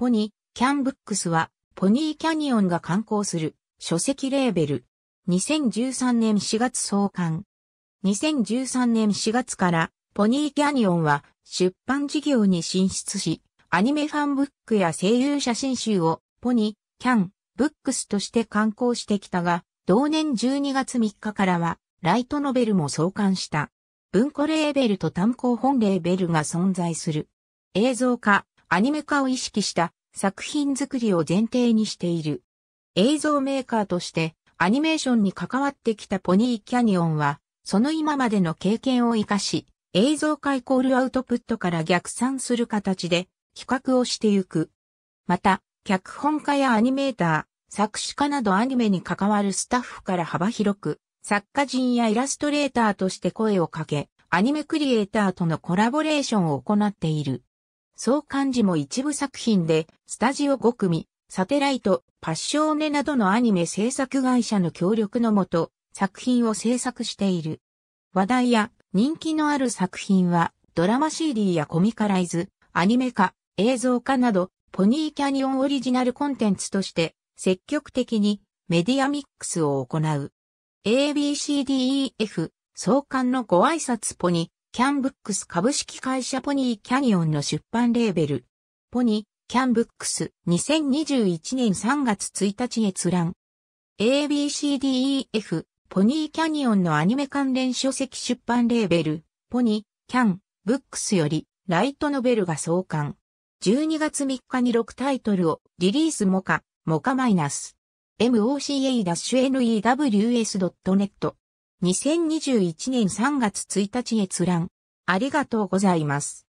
ポニ、ー・キャンブックスは、ポニーキャニオンが刊行する書籍レーベル。2013年4月創刊。2013年4月から、ポニーキャニオンは出版事業に進出し、アニメファンブックや声優写真集をポニ、ー・キャン、ブックスとして刊行してきたが、同年12月3日からは、ライトノベルも創刊した。文庫レーベルと単行本レーベルが存在する。映像化、アニメ化を意識した作品作りを前提にしている。映像メーカーとしてアニメーションに関わってきたポニーキャニオンは、その今までの経験を活かし、映像化イコールアウトプットから逆算する形で企画をしてゆく。また、脚本家やアニメーター、作詞家などアニメに関わるスタッフから幅広く、作家人やイラストレーターとして声をかけ、アニメクリエイターとのコラボレーションを行っている。総漢字も一部作品で、スタジオ5組、サテライト、パッションネなどのアニメ制作会社の協力のもと、作品を制作している。話題や人気のある作品は、ドラマ CD やコミカライズ、アニメ化、映像化など、ポニーキャニオンオリジナルコンテンツとして、積極的にメディアミックスを行う。ABCDEF 相関のご挨拶ポニキャンブックス株式会社ポニーキャニオンの出版レーベル、ポニー、キャンブックス2021年3月1日閲覧。ABCDEF、ポニーキャニオンのアニメ関連書籍出版レーベル、ポニー、キャン、ブックスより、ライトノベルが創刊。12月3日に6タイトルを、リリースモカ、モカマイナス。moca-news.net 2021年3月1日閲覧。ありがとうございます。